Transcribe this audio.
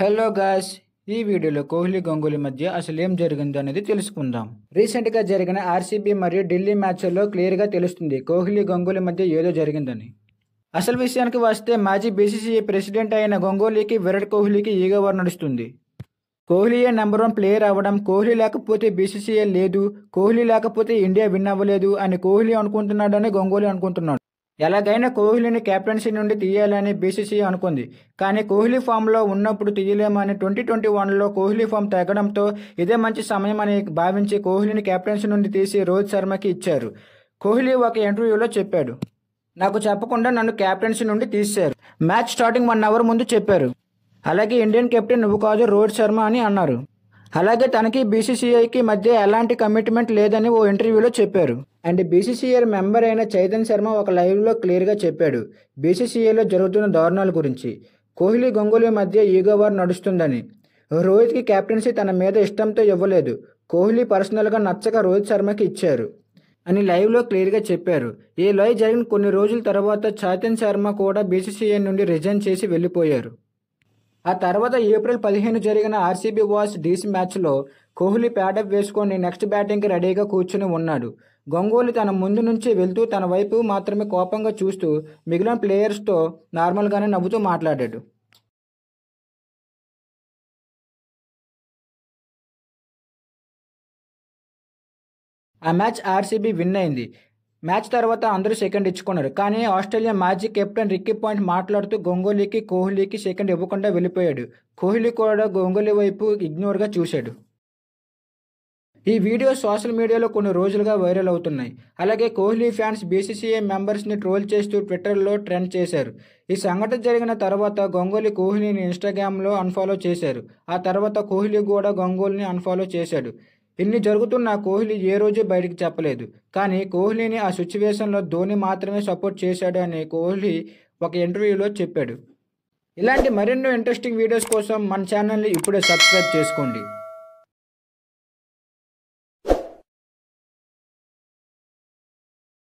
hello gas ఈ వీడియోలో కోహ్లీ గంగూలీ మధ్య అసలు ఏం జరిగిందో అనేది తెలుసుకుందాం రీసెంట్గా జరిగిన ఆర్సీబీ మరియు ఢిల్లీ మ్యాచ్ల్లో క్లియర్గా తెలుస్తుంది కోహ్లీ గంగూలీ మధ్య ఏదో జరిగిందని అసలు విషయానికి వస్తే మాజీ బీసీసీఐ ప్రెసిడెంట్ అయిన గంగూలీకి విరాట్ కోహ్లీకి ఈగవర్ నడుస్తుంది కోహ్లీయే నెంబర్ వన్ ప్లేయర్ అవ్వడం కోహ్లీ లేకపోతే బీసీసీఐ లేదు కోహ్లీ లేకపోతే ఇండియా విన్ అవ్వలేదు అని కోహ్లీ అనుకుంటున్నాడని గంగూలీ అనుకుంటున్నాడు ఎలాగైనా కోహ్లీని క్యాప్టెన్సీ నుండి తీయాలని బీసీసీ అనుకుంది కానీ కోహ్లీ ఫామ్లో ఉన్నప్పుడు తీయలేమని ట్వంటీ ట్వంటీ వన్లో కోహ్లీ ఫామ్ తగ్గడంతో ఇదే మంచి సమయం అని భావించి కోహ్లీని కెప్టెన్సీ నుండి తీసి రోహిత్ శర్మకి ఇచ్చారు కోహ్లీ ఒక ఇంటర్వ్యూలో చెప్పాడు నాకు చెప్పకుండా నన్ను క్యాప్టెన్సీ నుండి తీశారు మ్యాచ్ స్టార్టింగ్ వన్ అవర్ ముందు చెప్పారు అలాగే ఇండియన్ కెప్టెన్ నువ్వు కాదు రోహిత్ శర్మ అని అన్నారు అలాగే తనకి బీసీసీఐకి మధ్య ఎలాంటి కమిట్మెంట్ లేదని ఓ ఇంటర్వ్యూలో చెప్పారు అండ్ బీసీసీఐ మెంబర్ అయిన చైతన్ శర్మ ఒక లైవ్లో క్లియర్గా చెప్పాడు బీసీసీఐలో జరుగుతున్న దారుణాల గురించి కోహ్లీ గంగూలీ మధ్య ఈగో వార్ నడుస్తుందని రోహిత్కి కెప్టెన్సీ తన మీద ఇష్టంతో ఇవ్వలేదు కోహ్లీ పర్సనల్గా నచ్చక రోహిత్ శర్మకి ఇచ్చారు అని లైవ్లో క్లియర్గా చెప్పారు ఈ లైవ్ జరిగిన కొన్ని రోజుల తర్వాత చైతన్ శర్మ కూడా బీసీసీఐ నుండి రిజైన్ చేసి వెళ్ళిపోయారు ఆ తర్వాత ఏప్రిల్ పదిహేను జరిగిన ఆర్సీబీ వాస్ డీసీ మ్యాచ్లో కోహ్లీ ప్యాడప్ వేసుకొని నెక్స్ట్ బ్యాటింగ్కి రెడీగా కూర్చుని ఉన్నాడు గంగూలీ తన ముందు నుంచి వెళ్తూ తన వైపు మాత్రమే కోపంగా చూస్తూ మిగిలిన ప్లేయర్స్తో నార్మల్గానే నవ్వుతూ మాట్లాడాడు ఆ మ్యాచ్ ఆర్సీబీ విన్ అయింది మ్యాచ్ తర్వాత అందరూ సెకండ్ ఇచ్చుకున్నారు కానీ ఆస్ట్రేలియా మాజీ కెప్టెన్ రిక్కీ పాయింట్ మాట్లాడుతూ గొంగోలీకి కోహ్లీకి సెకండ్ ఇవ్వకుండా వెళ్ళిపోయాడు కోహ్లీ కూడా గొంగోలీ వైపు ఇగ్నోర్గా చూశాడు ఈ వీడియో సోషల్ మీడియాలో కొన్ని రోజులుగా వైరల్ అవుతున్నాయి అలాగే కోహ్లీ ఫ్యాన్స్ బీసీసీఐ మెంబర్స్ని ట్రోల్ చేస్తూ ట్విట్టర్లో ట్రెండ్ చేశారు ఈ సంఘటన జరిగిన తర్వాత గొంగోలీ కోహ్లీని ఇన్స్టాగ్రామ్లో అన్ఫాలో చేశారు ఆ తర్వాత కోహ్లీ కూడా గొంగోలీని అన్ఫాలో చేశాడు ఇన్ని జరుగుతున్నా కోహ్లీ ఏ రోజు బయటికి చెప్పలేదు కానీ కోహ్లీని ఆ సిచ్యువేషన్లో ధోని మాత్రమే సపోర్ట్ చేశాడు అని కోహ్లీ ఒక ఇంటర్వ్యూలో చెప్పాడు ఇలాంటి మరెన్నో ఇంట్రెస్టింగ్ వీడియోస్ కోసం మన ఛానల్ని ఇప్పుడే సబ్స్క్రైబ్ చేసుకోండి